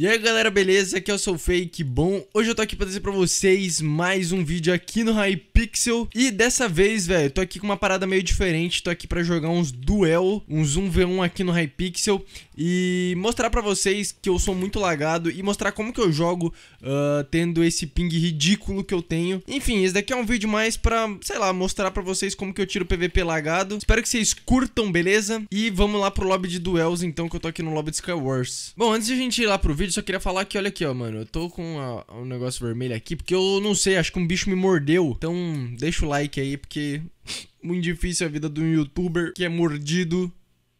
E aí galera, beleza? Aqui é o Sou Fake, bom? Hoje eu tô aqui pra trazer pra vocês mais um vídeo aqui no Hypixel E dessa vez, velho, tô aqui com uma parada meio diferente Tô aqui pra jogar uns duel, uns 1v1 aqui no Hypixel E mostrar pra vocês que eu sou muito lagado E mostrar como que eu jogo uh, tendo esse ping ridículo que eu tenho Enfim, esse daqui é um vídeo mais pra, sei lá, mostrar pra vocês como que eu tiro PVP lagado Espero que vocês curtam, beleza? E vamos lá pro lobby de duels então, que eu tô aqui no lobby de Skywars Bom, antes de a gente ir lá pro vídeo vídeo, só queria falar que, olha aqui, ó, mano. Eu tô com a, um negócio vermelho aqui, porque eu não sei, acho que um bicho me mordeu. Então, deixa o like aí, porque muito difícil a vida de um youtuber que é mordido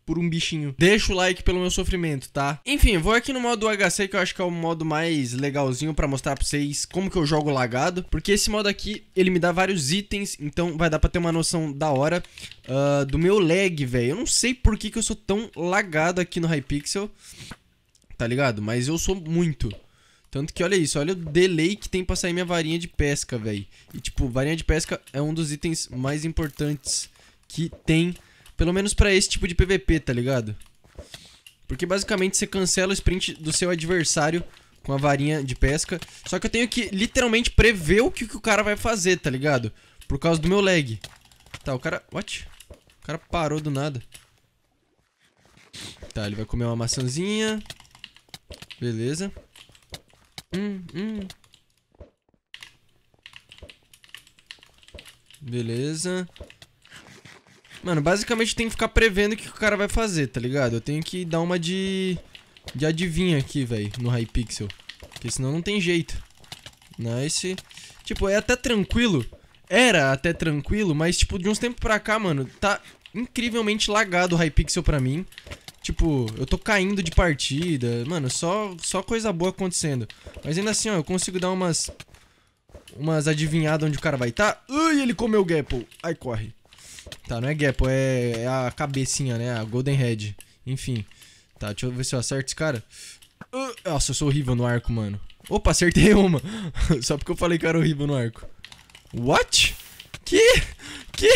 por um bichinho. Deixa o like pelo meu sofrimento, tá? Enfim, vou aqui no modo HC, que eu acho que é o modo mais legalzinho pra mostrar pra vocês como que eu jogo lagado. Porque esse modo aqui, ele me dá vários itens, então vai dar pra ter uma noção da hora uh, do meu lag, velho. Eu não sei por que que eu sou tão lagado aqui no Hypixel. Tá ligado? Mas eu sou muito. Tanto que olha isso, olha o delay que tem pra sair minha varinha de pesca, velho. E tipo, varinha de pesca é um dos itens mais importantes que tem, pelo menos pra esse tipo de PVP, tá ligado? Porque basicamente você cancela o sprint do seu adversário com a varinha de pesca. Só que eu tenho que literalmente prever o que, que o cara vai fazer, tá ligado? Por causa do meu lag. Tá, o cara... What? O cara parou do nada. Tá, ele vai comer uma maçãzinha. Beleza. Hum, hum. Beleza. Mano, basicamente tem que ficar prevendo o que o cara vai fazer, tá ligado? Eu tenho que dar uma de... De adivinha aqui, velho, no Hypixel. Porque senão não tem jeito. Nice. Tipo, é até tranquilo. Era até tranquilo, mas, tipo, de uns tempos pra cá, mano, tá incrivelmente lagado o Hypixel pra mim. Tipo, eu tô caindo de partida. Mano, só, só coisa boa acontecendo. Mas ainda assim, ó, eu consigo dar umas... Umas adivinhadas onde o cara vai estar. Tá? Ui, ele comeu o Gapple. Ai, corre. Tá, não é Gapple, é, é a cabecinha, né? A Golden Head. Enfim. Tá, deixa eu ver se eu acerto esse cara. Uh, nossa, eu sou horrível no arco, mano. Opa, acertei uma. Só porque eu falei que eu era horrível no arco. What? Que? Que?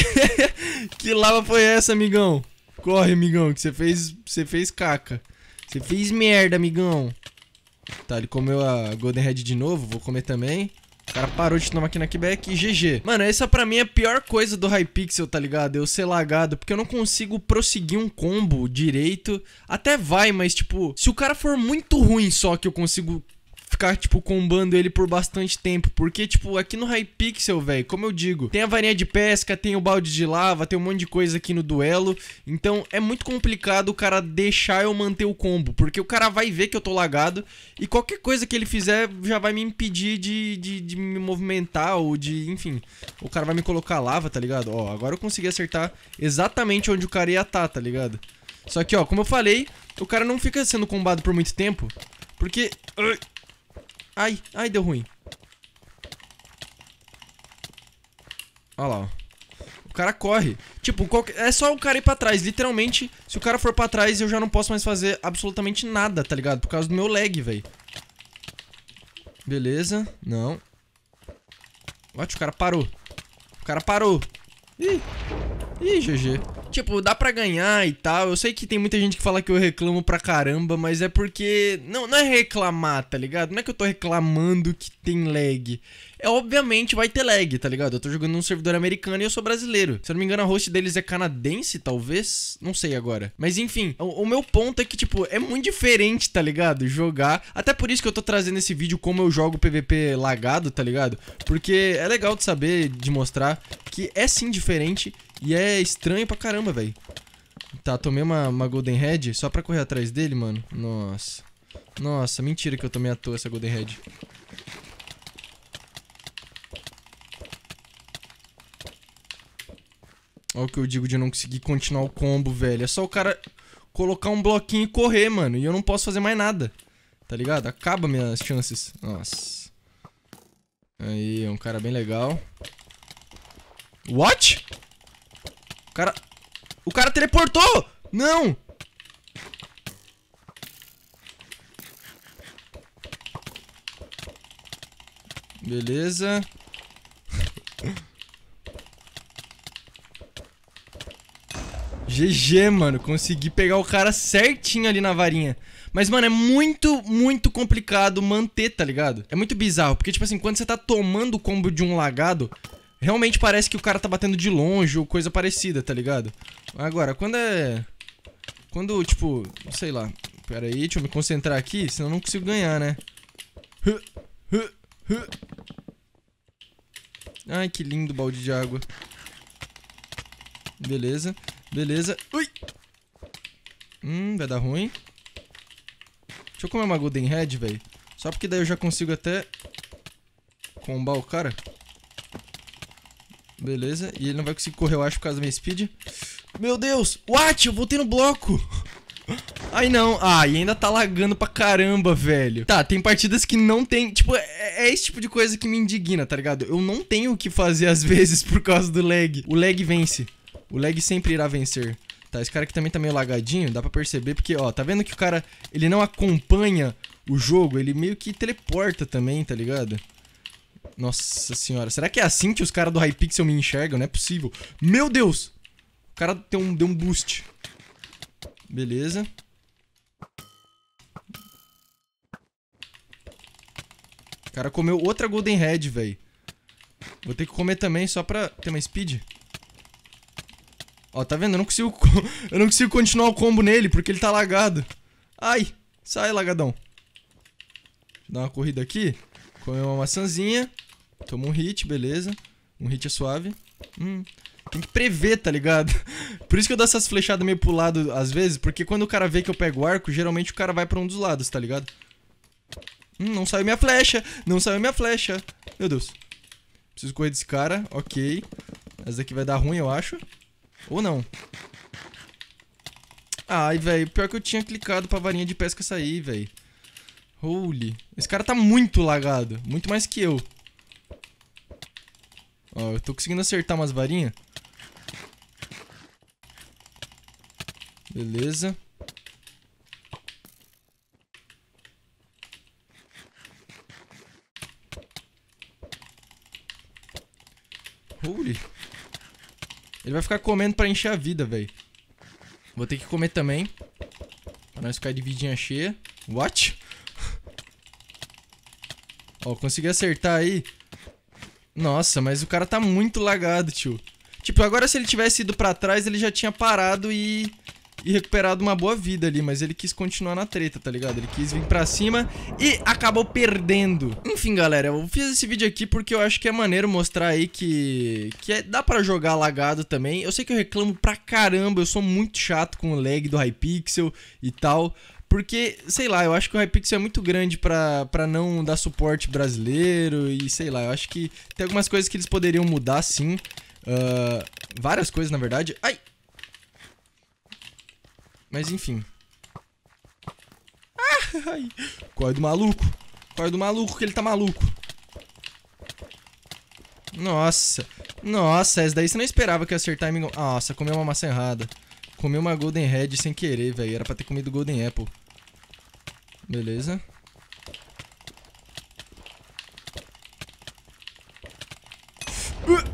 que lava foi essa, amigão? Corre, amigão, que você fez, você fez caca. Você fez merda, amigão. Tá, ele comeu a Golden Head de novo, vou comer também. O cara parou de tomar aqui na Quebec GG. Mano, essa pra mim é a pior coisa do Hypixel, tá ligado? Eu ser lagado, porque eu não consigo prosseguir um combo direito. Até vai, mas tipo, se o cara for muito ruim só que eu consigo ficar, tipo, combando ele por bastante tempo. Porque, tipo, aqui no Hypixel, velho, como eu digo, tem a varinha de pesca, tem o balde de lava, tem um monte de coisa aqui no duelo. Então é muito complicado o cara deixar eu manter o combo. Porque o cara vai ver que eu tô lagado e qualquer coisa que ele fizer já vai me impedir de, de, de me movimentar ou de, enfim. O cara vai me colocar lava, tá ligado? Ó, agora eu consegui acertar exatamente onde o cara ia estar, tá, tá ligado? Só que, ó, como eu falei, o cara não fica sendo combado por muito tempo. Porque... Ai, ai, deu ruim. Olha lá, ó. O cara corre. Tipo, qualquer... é só o cara ir pra trás. Literalmente, se o cara for pra trás, eu já não posso mais fazer absolutamente nada, tá ligado? Por causa do meu lag, velho. Beleza. Não. What? O cara parou. O cara parou. Ih. Ih, GG tipo, dá para ganhar e tal. Eu sei que tem muita gente que fala que eu reclamo pra caramba, mas é porque. Não, não é reclamar, tá ligado? Não é que eu tô reclamando que tem lag. É obviamente vai ter lag, tá ligado? Eu tô jogando num servidor americano e eu sou brasileiro. Se eu não me engano, a host deles é canadense, talvez. Não sei agora. Mas enfim, o, o meu ponto é que, tipo, é muito diferente, tá ligado? Jogar. Até por isso que eu tô trazendo esse vídeo como eu jogo PVP lagado, tá ligado? Porque é legal de saber, de mostrar que é sim diferente. E é estranho pra caramba, velho. Tá, tomei uma, uma Golden Head só pra correr atrás dele, mano. Nossa. Nossa, mentira que eu tomei à toa essa Golden Head. Olha o que eu digo de não conseguir continuar o combo, velho. É só o cara colocar um bloquinho e correr, mano. E eu não posso fazer mais nada. Tá ligado? Acaba minhas chances. Nossa. Aí, é um cara bem legal. What? cara... O cara teleportou! Não! Beleza. GG, mano. Consegui pegar o cara certinho ali na varinha. Mas, mano, é muito, muito complicado manter, tá ligado? É muito bizarro, porque, tipo assim, quando você tá tomando o combo de um lagado, realmente parece que o cara tá batendo de longe ou coisa parecida, tá ligado? Agora, quando é... Quando, tipo, sei lá... Pera aí, deixa eu me concentrar aqui, senão eu não consigo ganhar, né? Ai, que lindo balde de água. Beleza, beleza. Ui! Hum, vai dar ruim. Deixa eu comer uma Golden Head, velho. Só porque daí eu já consigo até... Combar o cara. Beleza, e ele não vai conseguir correr, eu acho, por causa da minha speed. Meu Deus, what? Eu voltei no bloco. Ai não, ah, e ainda tá lagando pra caramba, velho. Tá, tem partidas que não tem. Tipo, é, é, esse tipo de coisa que me indigna, tá ligado? Eu não tenho o que fazer às vezes por causa do lag. O lag vence. O lag sempre irá vencer. Tá, esse cara aqui também tá meio lagadinho, dá pra perceber, porque, ó, tá vendo que o cara, ele não acompanha o jogo, ele meio que teleporta também, tá ligado? Nossa senhora. Será que é assim que os caras do Hypixel me enxergam? Não é possível. Meu Deus! O cara deu um, deu um boost. Beleza. O cara comeu outra Golden Head, velho. Vou ter que comer também só pra ter mais speed. Ó, tá vendo? Eu não consigo, eu não consigo continuar o combo nele porque ele tá lagado. Ai, sai, lagadão. Deixa eu dar uma corrida aqui. Comer uma maçãzinha. Toma um hit, beleza. Um hit é suave. Hum. Tem que prever, tá ligado? Por isso que eu dou essas flechadas meio pro lado às vezes, porque quando o cara vê que eu pego o arco, geralmente o cara vai pra um dos lados, tá ligado? Hum, não saiu minha flecha! Não saiu minha flecha! Meu Deus. Preciso correr desse cara, ok. Essa daqui vai dar ruim, eu acho. Ou não. Ai, velho, pior que eu tinha clicado pra varinha de pesca sair, velho. Holy. Esse cara tá muito lagado, muito mais que eu. Ó, eu tô conseguindo acertar umas varinhas. Beleza. Holy. Ele vai ficar comendo pra encher a vida, velho. Vou ter que comer também. Pra nós ficar de vidinha cheia. What? Ó, consegui acertar aí nossa, mas o cara tá muito lagado, tio. Tipo, agora se ele tivesse ido para trás, ele já tinha parado e... e recuperado uma boa vida ali, mas ele quis continuar na treta, tá ligado? Ele quis vir para cima e acabou perdendo. Enfim, galera, eu fiz esse vídeo aqui porque eu acho que é maneiro mostrar aí que que é... dá para jogar lagado também. Eu sei que eu reclamo pra caramba, eu sou muito chato com o lag do Hypixel e tal, porque, sei lá, eu acho que o Hypixel é muito grande para não dar suporte brasileiro e sei lá, eu acho que tem algumas coisas que eles poderiam mudar sim. Uh, várias coisas, na verdade. Ai! Mas enfim. Ah, ai. Corre do maluco. Corre do maluco que ele tá maluco. Nossa. Nossa, essa daí você não esperava que ia acertar em mim. Nossa, comeu uma maçã errada. Comi uma Golden Head sem querer, velho. Era pra ter comido Golden Apple. Beleza.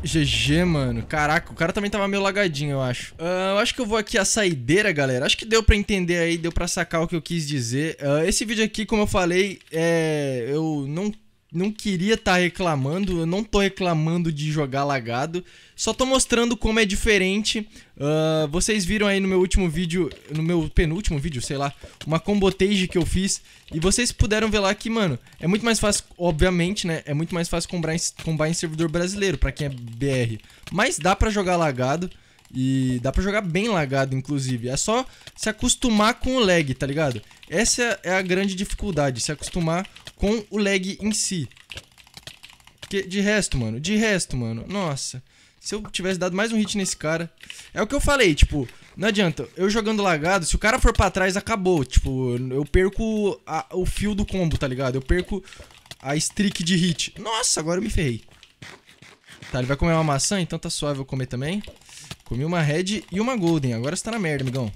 GG, mano. Caraca, o cara também tava meio lagadinho, eu acho. Uh, eu acho que eu vou aqui a saideira, galera. Acho que deu pra entender aí, deu pra sacar o que eu quis dizer. Uh, esse vídeo aqui, como eu falei, é... eu não não queria estar tá reclamando, eu não tô reclamando de jogar lagado, só tô mostrando como é diferente. Uh, vocês viram aí no meu último vídeo, no meu penúltimo vídeo, sei lá, uma combotage que eu fiz, e vocês puderam ver lá que, mano, é muito mais fácil, obviamente, né, é muito mais fácil combinar em, em servidor brasileiro, pra quem é BR, mas dá pra jogar lagado, e dá para jogar bem lagado, inclusive. É só se acostumar com o lag, tá ligado? Essa é a grande dificuldade, se acostumar com o lag em si. Porque de resto, mano, de resto, mano, nossa. Se eu tivesse dado mais um hit nesse cara... É o que eu falei, tipo, não adianta. Eu jogando lagado, se o cara for para trás, acabou. Tipo, eu perco a, o fio do combo, tá ligado? Eu perco a streak de hit. Nossa, agora eu me ferrei. Tá, ele vai comer uma maçã, então tá suave eu comer também. Comi uma red e uma golden. Agora você tá na merda, amigão.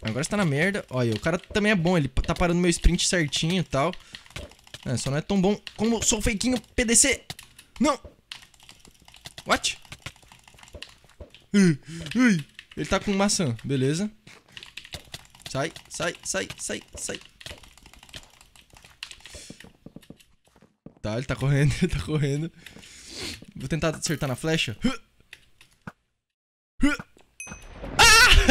Agora você tá na merda. Olha, o cara também é bom. Ele tá parando meu sprint certinho e tal. É, só não é tão bom como sou feiquinho PDC. Não! What? Ele tá com maçã. Beleza. Sai, sai, sai, sai, sai. Tá, ele tá correndo, ele tá correndo. Vou tentar acertar na flecha.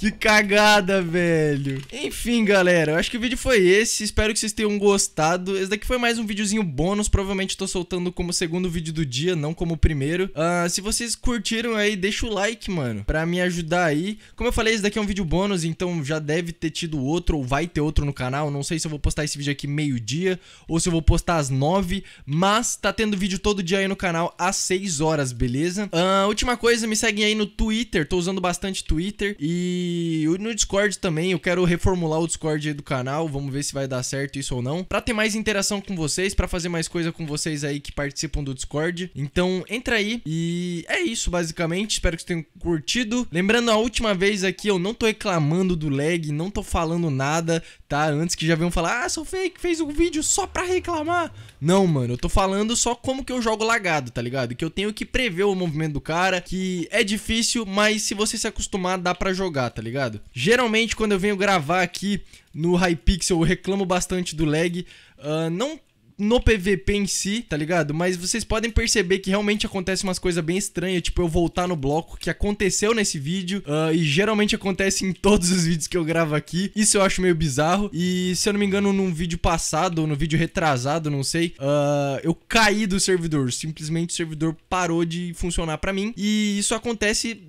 Que cagada, velho. Enfim, galera, eu acho que o vídeo foi esse. Espero que vocês tenham gostado. Esse daqui foi mais um videozinho bônus. Provavelmente tô soltando como segundo vídeo do dia, não como primeiro. Uh, se vocês curtiram aí, deixa o like, mano, pra me ajudar aí. Como eu falei, esse daqui é um vídeo bônus, então já deve ter tido outro ou vai ter outro no canal. Não sei se eu vou postar esse vídeo aqui meio-dia ou se eu vou postar às nove, mas tá tendo vídeo todo dia aí no canal às seis horas, beleza? Uh, última coisa, me seguem aí no Twitter. Tô usando bastante Twitter e e no Discord também, eu quero reformular o Discord do canal, vamos ver se vai dar certo isso ou não. Pra ter mais interação com vocês, pra fazer mais coisa com vocês aí que participam do Discord. Então, entra aí e é isso, basicamente. Espero que vocês tenham curtido. Lembrando, a última vez aqui, eu não tô reclamando do lag, não tô falando nada tá? Antes que já venham falar, ah, sou fake, fez um vídeo só pra reclamar. Não, mano, eu tô falando só como que eu jogo lagado, tá ligado? Que eu tenho que prever o movimento do cara, que é difícil, mas se você se acostumar, dá pra jogar, tá ligado? Geralmente, quando eu venho gravar aqui no Hypixel, eu reclamo bastante do lag. Uh, não no PVP em si, tá ligado? Mas vocês podem perceber que realmente acontece umas coisas bem estranhas, tipo eu voltar no bloco, que aconteceu nesse vídeo, uh, e geralmente acontece em todos os vídeos que eu gravo aqui. Isso eu acho meio bizarro. E se eu não me engano, num vídeo passado, ou no vídeo retrasado, não sei, uh, eu caí do servidor. Simplesmente o servidor parou de funcionar para mim. E isso acontece,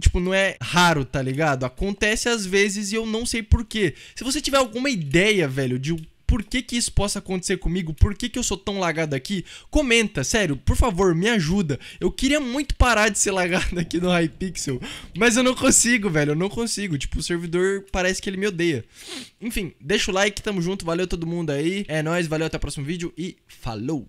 tipo, não é raro, tá ligado? Acontece às vezes e eu não sei porquê. Se você tiver alguma ideia, velho, de por que, que isso possa acontecer comigo? Por que, que eu sou tão lagado aqui? Comenta, sério, por favor, me ajuda. Eu queria muito parar de ser lagado aqui no Hypixel, mas eu não consigo, velho. Eu não consigo. Tipo, o servidor parece que ele me odeia. Enfim, deixa o like, tamo junto. Valeu todo mundo aí. É nóis, valeu, até o próximo vídeo e falou!